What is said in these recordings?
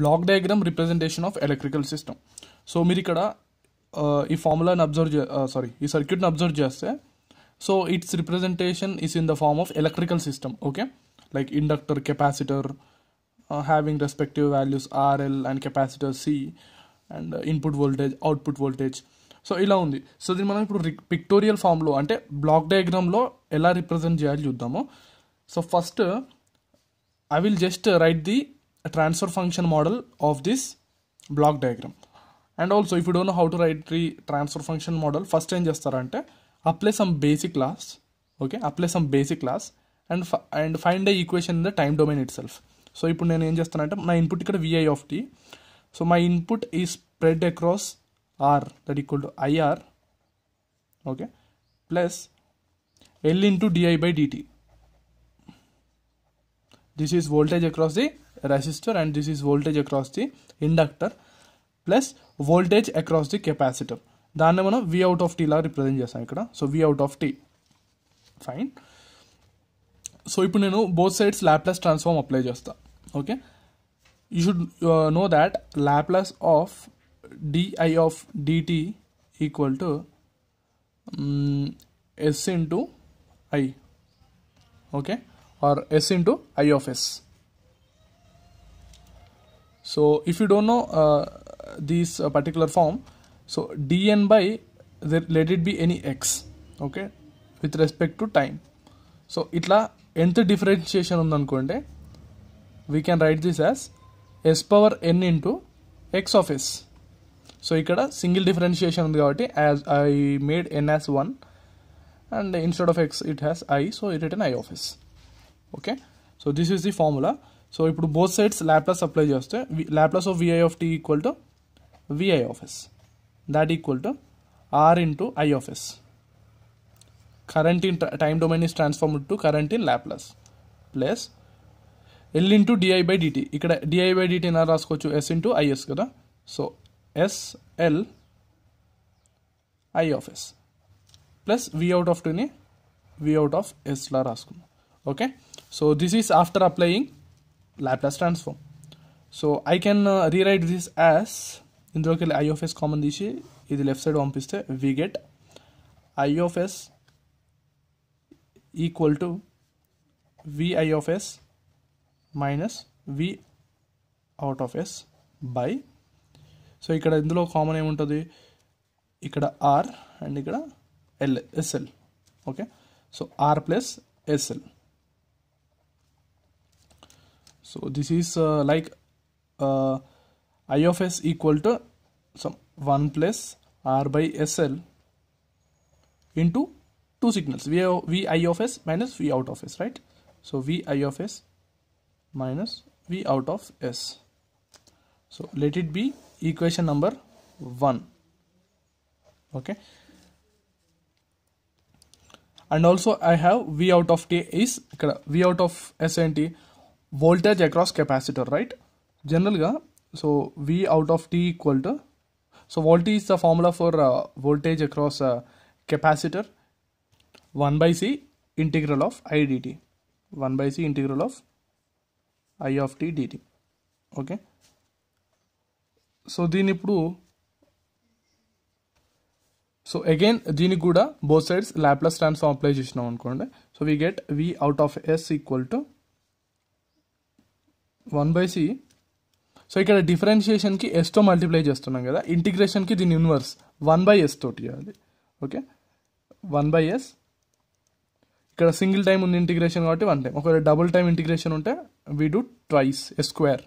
Black diagram representation of electrical system so మీరు ఇక్కడ ఈ ఫార్ములాని అబ్జర్వ్ చే సారీ ఈ సర్క్యూట్ని అబ్జర్వ్ చేస్తే so it's representation is in the form of electrical system okay like inductor capacitor having respective values RL and capacitor C and input voltage output voltage so ఇలా ఉంది so దీన్ని మనం ఇప్పుడు pictorial ఫామ్లో అంటే బ్లాక్ డయాగ్రామ్లో ఎలా represent చేయాలి చూద్దాము so first I will just write the a transfer function model of this block diagram and also if you don't know how to write the transfer function model first ఏం చేస్తారంటే apply some basic class okay apply some basic class and and find the equation in the time domain itself so ఇప్పుడు నేను ఏం చేస్తానంటే నా input ఇక్కడ VI of T so my input ఈ spread across R that equal to ir okay plus l into di by dt this is voltage across the resistor and this is voltage across the inductor plus voltage across the capacitor దాన్ని మనం V out of T లా represent చేస్తాం ఇక్కడ so V out of T fine so ఇప్పుడు నేను both sides Laplace transform apply చేస్తాను okay you should know that Laplace of DI of DT equal to S into I okay R S into I of S So if you don't know uh, this uh, particular form, so dn by let it be any x, okay, with respect to time. So itla nth differentiation undan kunde, we can write this as s power n into x of s. So ikkada single differentiation undi gavati as I made n as 1 and instead of x it has i so it written i of s. Okay, so this is the formula. So ఇప్పుడు both sides Laplace apply చేస్తే Laplace of VI of T equal to VI of S that equal to R into I of S current in time domain is transform to current in Laplace plus L into DI by DT ఇక్కడ DI by DT ఎలా రాసుకోవచ్చు S into IS కదా so SL I of S plus out of టూని out of ఎస్లా రాసుకుందాం okay so this is after applying Laplace transform. So I can rewrite this as ఇందులోకి వెళ్ళి I of S common తీసి ఇది లెఫ్ట్ సైడ్ పంపిస్తే we get I of S equal to VIS minus V out of S by so ఇక్కడ ఇందులో common ఏముంటుంది ఇక్కడ R and ఇక్కడ L SL okay so R plus SL so this is uh, like uh, i of s equal to some 1 plus r by sl into two signals v, v i of s minus v out of s right so v i of s minus v out of s so let it be equation number 1 okay and also I have v out of t is v out of s and t voltage across capacitor right general ga uh, so v out of t equal to so voltage is the formula for uh, voltage across uh, capacitor 1 by c integral of i dt 1 by c integral of i of t dt okay so then ippudu so again deeni kuda both sides laplace transform apply chestunnam ankonde so we get v out of s equal to one by C so ఇక్కడ డిఫరెన్షియేషన్కి ఎస్తో multiply చేస్తున్నాం కదా ఇంటిగ్రేషన్కి దీని universe one by S తోటి చేయాలి okay one by S ఇక్కడ single time ఉంది integration కాబట్టి వన్ టైం ఒకవేళ డబుల్ టైం ఇంటిగ్రేషన్ ఉంటే we do twice S square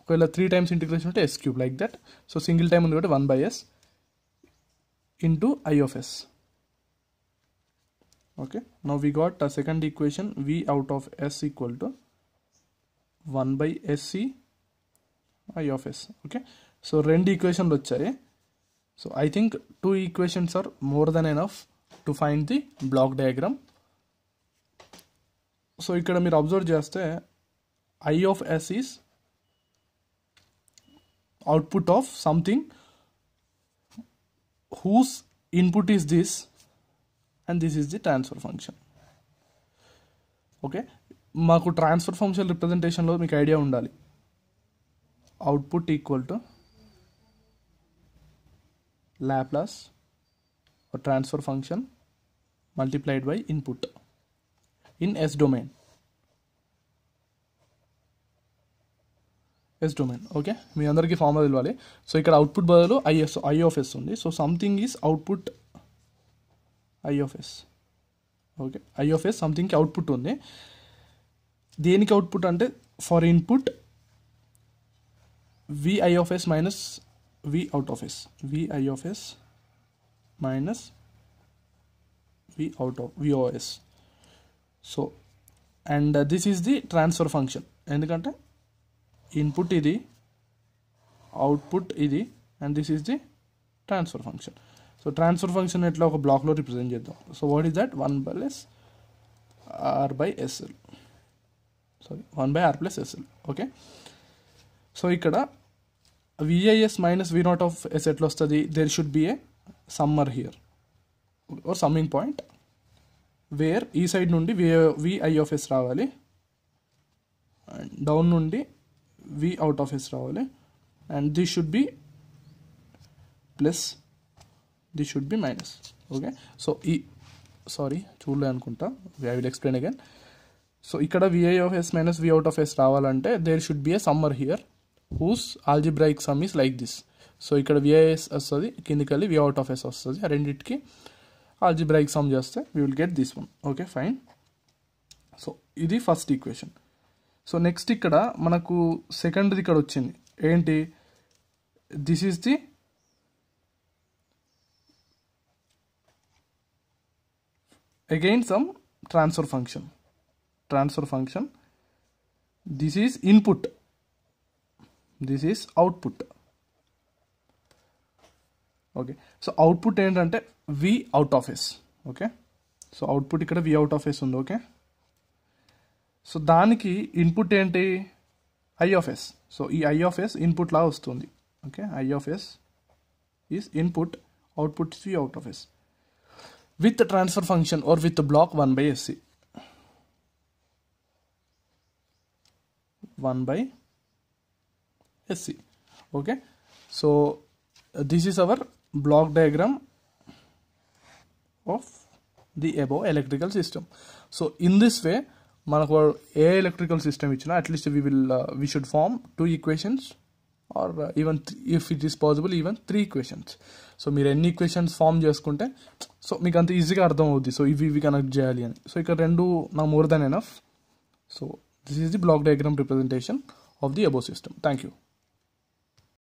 ఒకవేళ త్రీ టైమ్స్ ఇంటిగ్రేషన్ ఉంటే S cube like that so single time ఉంది కాబట్టి one by S into IFS okay no we got second equation V out of S equal to 1 by sc i of s okay so rend equation vachayi so i think two equations are more than enough to find the block diagram so ikkada meer observe chesthe i of s is output of something whose input is this and this is the transfer function okay మాకు transfer function రిప్రజెంటేషన్లో మీకు idea ఉండాలి output equal to Laplace transfer function multiplied by input in S domain S domain okay మీ అందరికీ form తెలవాలి so ఇక్కడ output బదులు IS I of S ఉంది so something is output I of S okay I of S సంథింగ్కి output ఉంది దేనికి output అంటే for input VI of S minus V out of S VI of S minus V out of VOS so and this is the transfer function ఎందుకంటే input ఇది output ఇది and this is the transfer function so transfer function ఎట్లా ఒక బ్లాక్లో represent చేద్దాం so what is that one by S R by SL sorry one by R plus SL okay so ఇక్కడ VIS minus V not of S ఎట్లా వస్తుంది there should be a summer here oh summing point where ఈ side నుండి వి VI of S రావాలి and down నుండి V out of S రావాలి and this should be plus this should be minus okay so ఈ sorry చూడలే అనుకుంటా I will explain again so ఇక్కడ VI of S minus V out of S రావాలంటే there should be a summer here whose algebraic sum is like this so ఇక్కడ VIS వస్తుంది కిందికల్లి V out of S వస్తుంది రెండింటికి algebraic sum చేస్తే we will get this one okay fine so ఇది first equation so next ఇక్కడ మనకు సెకండ్ది ఇక్కడ వచ్చింది ఏంటి this is the again sum transfer function transfer function this is input this is output okay so output ఏంటంటే V out of S okay so output ఇక్కడ V out of S ఉంది okay so దానికి input ఏంటి I of S so ఈ I of S input లాగా వస్తుంది okay I of S is input output V out of S with transfer function R with block one by SC one by SC okay so this is our block diagram of the above electrical system so in this way మనకు ఏ electrical system ఇచ్చినా at least we will we should form two equations or even if it is possible even three equations so మీరు ఎన్ని equations form చేసుకుంటే so మీకు అంత ఈజీగా అర్థం అవుద్ది సో ఇవి ఇవి కనెక్ట్ చేయాలి అని సో ఇక్కడ రెండు నా more than enough so This is the block diagram representation of the above system. Thank you.